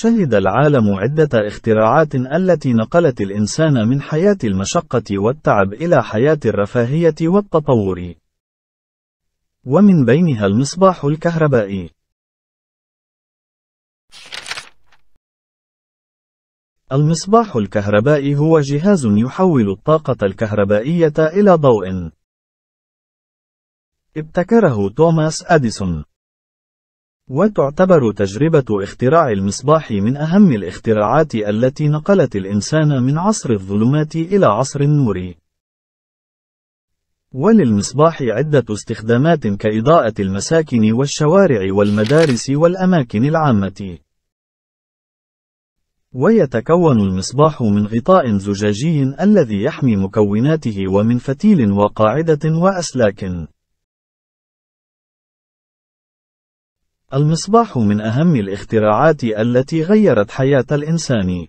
شهد العالم عدة اختراعات التي نقلت الإنسان من حياة المشقة والتعب إلى حياة الرفاهية والتطور. ومن بينها المصباح الكهربائي. المصباح الكهربائي هو جهاز يحول الطاقة الكهربائية إلى ضوء. ابتكره توماس أديسون وتعتبر تجربة اختراع المصباح من أهم الاختراعات التي نقلت الإنسان من عصر الظلمات إلى عصر النور. وللمصباح عدة استخدامات كإضاءة المساكن والشوارع والمدارس والأماكن العامة. ويتكون المصباح من غطاء زجاجي الذي يحمي مكوناته ومن فتيل وقاعدة وأسلاك. المصباح من أهم الاختراعات التي غيرت حياة الإنسان.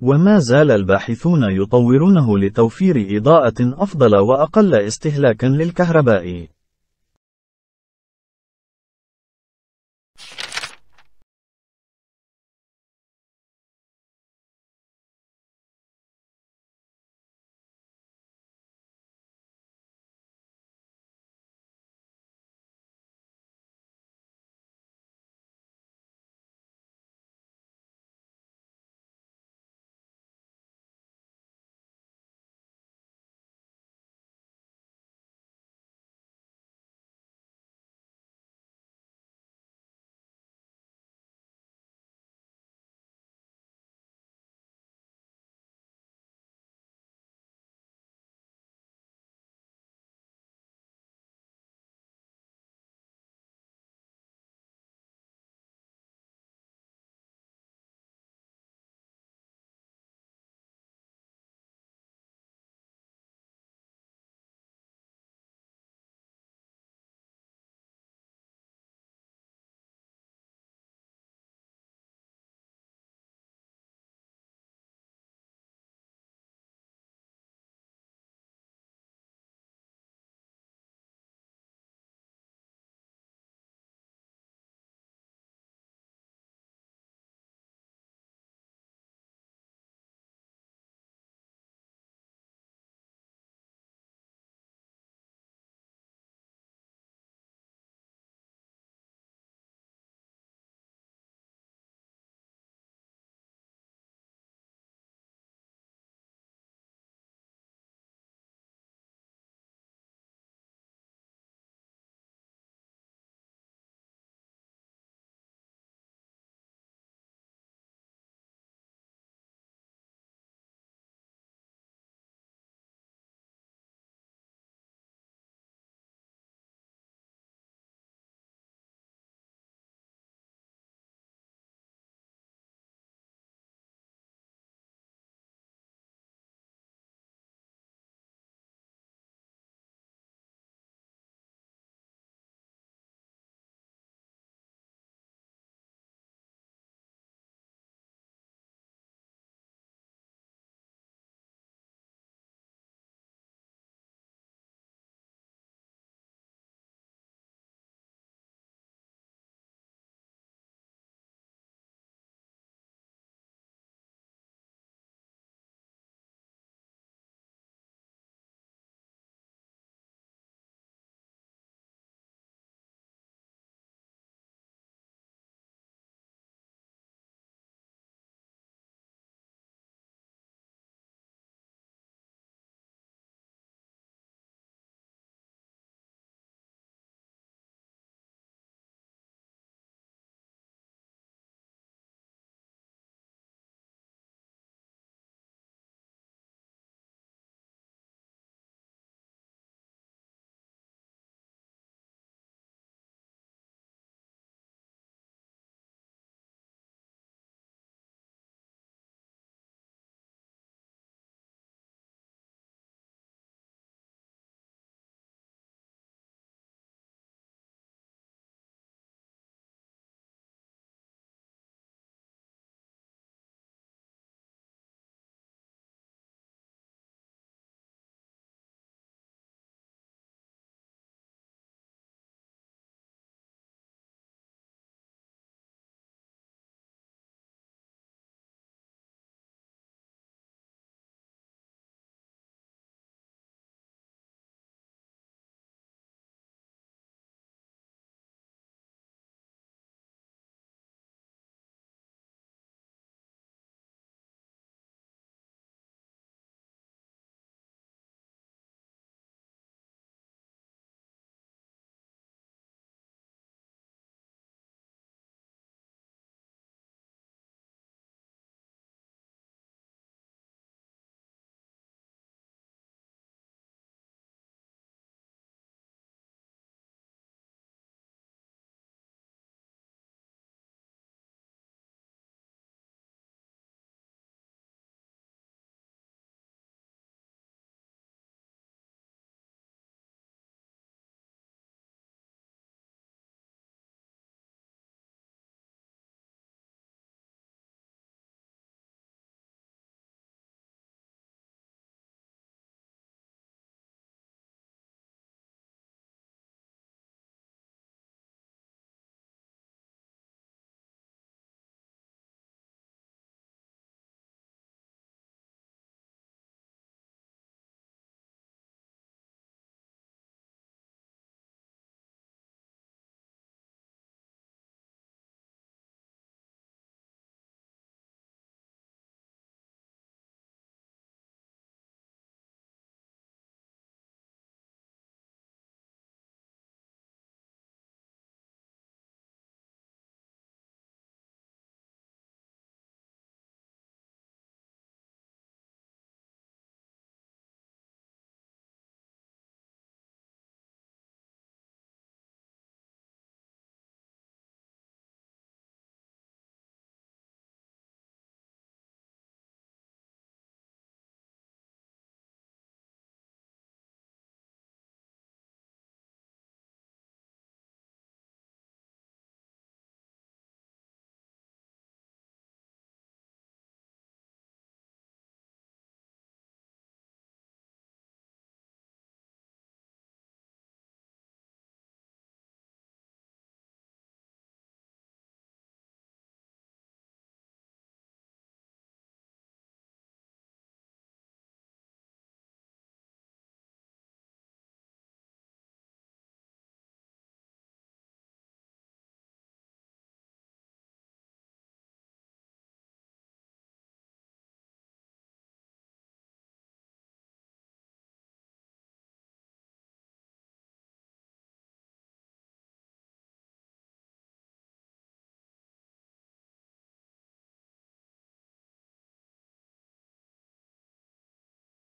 وما زال الباحثون يطورونه لتوفير إضاءة أفضل وأقل استهلاكًا للكهرباء.